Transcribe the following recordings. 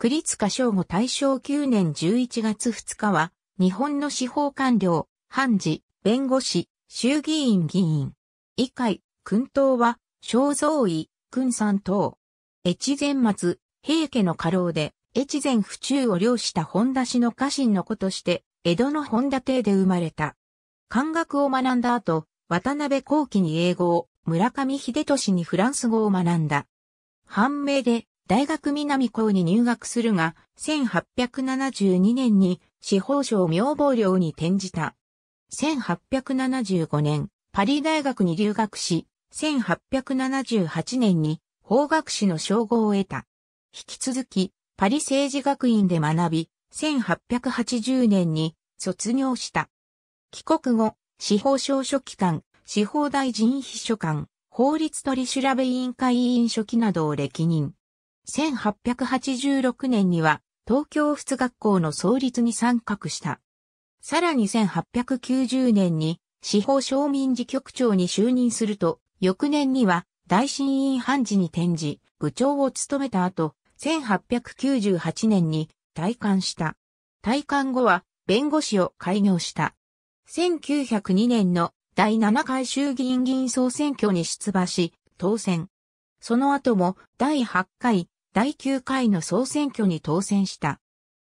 栗塚正吾大正9年11月2日は、日本の司法官僚、判事、弁護士、衆議院議員、議会、君党は、肖像医、君三等。越前松、平家の家老で、越前府中を領した本田氏の家臣の子として、江戸の本田邸で生まれた。漢学を学んだ後、渡辺後期に英語を、村上秀俊にフランス語を学んだ。反明で、大学南校に入学するが、1872年に司法省名簿寮に転じた。1875年、パリ大学に留学し、1878年に法学士の称号を得た。引き続き、パリ政治学院で学び、1880年に卒業した。帰国後、司法省書記官、司法大臣秘書官、法律取調べ委員会委員書記などを歴任。1886年には東京仏学校の創立に参画した。さらに1890年に司法商民事局長に就任すると、翌年には大新院判事に転じ、部長を務めた後、1898年に退官した。退官後は弁護士を開業した。1902年の第7回衆議院議員総選挙に出馬し、当選。その後も第8回第9回の総選挙に当選した。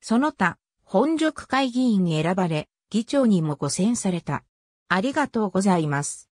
その他、本職会議員に選ばれ、議長にもご選された。ありがとうございます。